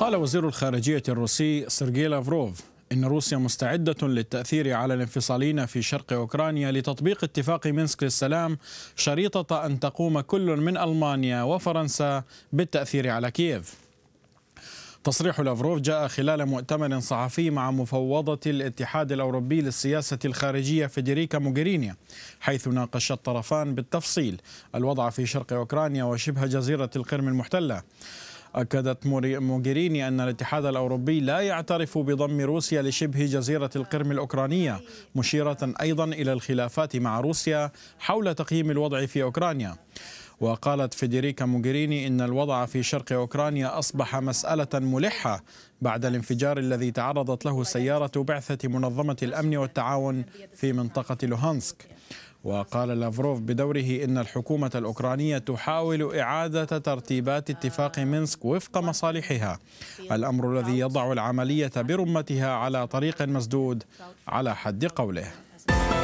قال وزير الخارجية الروسي سيرجي لافروف إن روسيا مستعدة للتأثير على الانفصالين في شرق أوكرانيا لتطبيق اتفاق مينسك للسلام شريطة أن تقوم كل من ألمانيا وفرنسا بالتأثير على كييف تصريح لافروف جاء خلال مؤتمر صحفي مع مفوضة الاتحاد الأوروبي للسياسة الخارجية فيدريكا موغيرينيا حيث ناقش الطرفان بالتفصيل الوضع في شرق أوكرانيا وشبه جزيرة القرم المحتلة أكدت موغيريني أن الاتحاد الأوروبي لا يعترف بضم روسيا لشبه جزيرة القرم الأوكرانية مشيرة أيضا إلى الخلافات مع روسيا حول تقييم الوضع في أوكرانيا وقالت فيدريكا موغيريني إن الوضع في شرق أوكرانيا أصبح مسألة ملحة بعد الانفجار الذي تعرضت له سيارة بعثة منظمة الأمن والتعاون في منطقة لوهانسك وقال لافروف بدوره إن الحكومة الأوكرانية تحاول إعادة ترتيبات اتفاق مينسك وفق مصالحها الأمر الذي يضع العملية برمتها على طريق مسدود على حد قوله